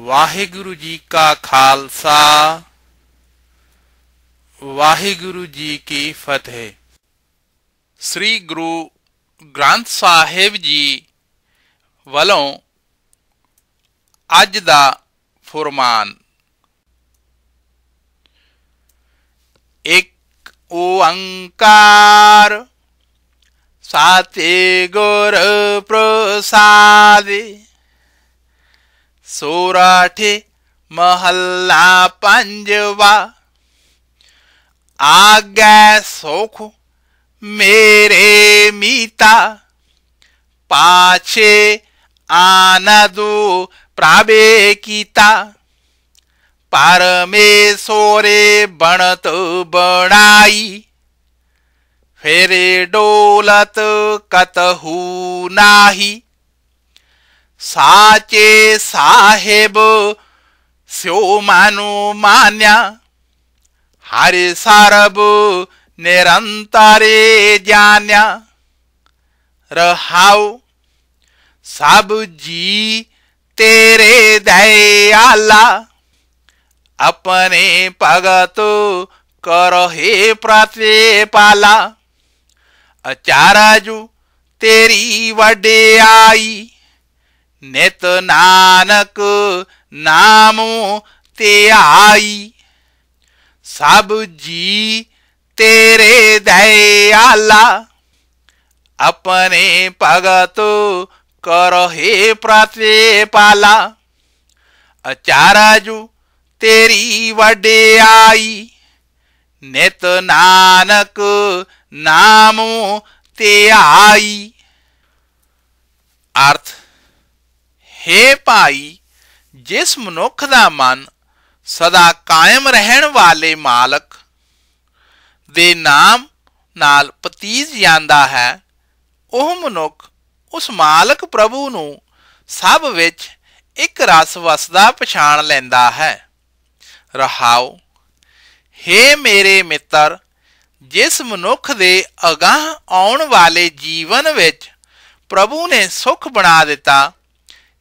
ਵਾਹਿਗੁਰੂ ਜੀ ਕਾ ਖਾਲਸਾ ਵਾਹਿਗੁਰੂ ਜੀ ਕੀ ਫਤਿਹ ਸ੍ਰੀ ਗੁਰੂ ਗ੍ਰੰਥ ਸਾਹਿਬ ਜੀ ਵੱਲੋਂ ਅੱਜ ਦਾ ਫਰਮਾਨ ਇੱਕ ਓੰਕਾਰ ਸਾਤੇ ਗੁਰ ਪ੍ਰਸਾਦਿ ਸੋਰਾਠੇ ਮਹੱਲਾ ਪੰਜਵਾ ਆਗੈ ਸੋਖ ਮੇਰੇ ਮੀਤਾ ਪਾਛੇ ਆਨਦੂ ਪ੍ਰਾਵੇ ਕੀਤਾ ਪਰਮੇਸ਼ੋਰੇ ਬਣਤ ਬਣਾਈ ਫੇਰੇ ਡੋਲਤ ਕਤਹੂ ਨਾਹੀ ਸਾਚੇ ਸਾਹਿਬ ਸਿਉ ਮਾਨੂ ਮਾਨਿਆ ਹਰਿ ਸਰਬ ਨਿਰੰਤਰੇ ਜਾਨਿਆ ਰਹਾਉ ਸਭ ਜੀ ਤੇਰੇ ਦਇਆਲਾ ਆਪਣੇ ਭਗਤ ਕਰਹੇ ਪਾਲਾ ਅਚਾਰਾਜੂ ਤੇਰੀ ਵਡਿਆਈ ਨਿਤ ਨਾਨਕ ਨਾਮੋ ਧਿਆਈ ਸਭ ਜੀ ਤੇਰੇ ਦਇਆਲਾ ਆਪਣੇ ਭਗਤ ਕਰਹੇ ਪਾਲਾ ਅਚਾਰਾਜੂ ਤੇਰੀ ਵਡਿਆਈ ਨਿਤ ਨਾਨਕ ਨਾਮੋ ਧਿਆਈ ਅਰਥ हे ਭਾਈ ਜਿਸ ਮਨੁੱਖ ਦਾ ਮਨ ਸਦਾ ਕਾਇਮ ਰਹਿਣ ਵਾਲੇ ਮਾਲਕ ਦੇ ਨਾਮ ਨਾਲ ਪਤੀਜ ਜਾਂਦਾ ਹੈ ਉਹ ਮਨੁੱਖ ਉਸ ਮਾਲਕ ਪ੍ਰਭੂ ਨੂੰ ਸਭ ਵਿੱਚ ਇੱਕ ਰਸ ਵਸਦਾ ਪਛਾਣ ਲੈਂਦਾ ਹੈ ਰਹਾਉ हे ਮੇਰੇ ਮਿੱਤਰ ਜਿਸ ਮਨੁੱਖ ਦੇ ਅਗਾਹ ਆਉਣ ਵਾਲੇ ਜੀਵਨ ਵਿੱਚ ਪ੍ਰਭੂ ਨੇ ਸੁਖ ਬਣਾ ਦਿੱਤਾ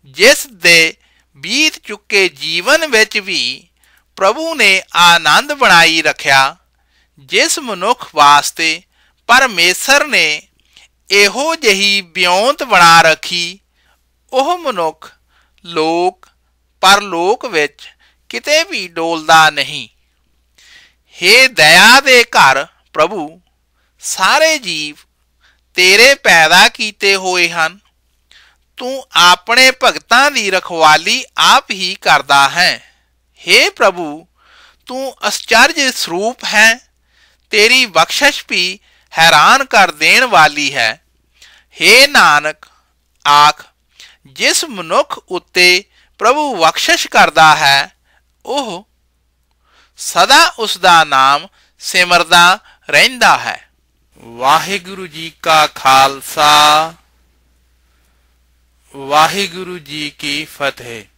ਜਿਸ ਦੇ ਬੀਤ ਚੁੱਕੇ ਜੀਵਨ ਵਿੱਚ ਵੀ ਪ੍ਰਭੂ ਨੇ ਆਨੰਦ ਬਣਾਈ ਰੱਖਿਆ ਜਿਸ ਮਨੁੱਖ ਵਾਸਤੇ ਪਰਮੇਸ਼ਰ ਨੇ ਇਹੋ ਜਹੀ ਬਿਉਂਤ ਬਣਾ ਰੱਖੀ ਉਹ ਮਨੁੱਖ ਲੋਕ ਪਰਲੋਕ ਵਿੱਚ ਕਿਤੇ ਵੀ ਡੋਲਦਾ ਨਹੀਂ हे ਦਇਆ ਦੇ ਘਰ ਪ੍ਰਭੂ ਸਾਰੇ ਜੀਵ ਤੇਰੇ ਪੈਦਾ ਕੀਤੇ ਹੋਏ ਹਨ ਤੂੰ ਆਪਣੇ ਭਗਤਾਂ ਦੀ ਰਖਵਾਲੀ ਆਪ ਹੀ ਕਰਦਾ ਹੈ हे ਪ੍ਰਭੂ ਤੂੰ ਅਸਚਰਜ ਸਰੂਪ ਹੈ ਤੇਰੀ ਬਖਸ਼ਿਸ਼ ਵੀ ਹੈਰਾਨ ਕਰ ਦੇਣ ਵਾਲੀ ਹੈ हे ਨਾਨਕ ਆਖ ਜਿਸ ਮਨੁੱਖ ਉੱਤੇ ਪ੍ਰਭੂ ਬਖਸ਼ਿਸ਼ ਕਰਦਾ ਹੈ ਉਹ ਸਦਾ ਉਸ ਦਾ ਨਾਮ ਸਿਮਰਦਾ ਰਹਿੰਦਾ ਹੈ ਵਾਹਿਗੁਰੂ ਜੀ ਕਾ ਖਾਲਸਾ ਵਾਹਿਗੁਰੂ ਜੀ ਕੀ ਫਤਿਹ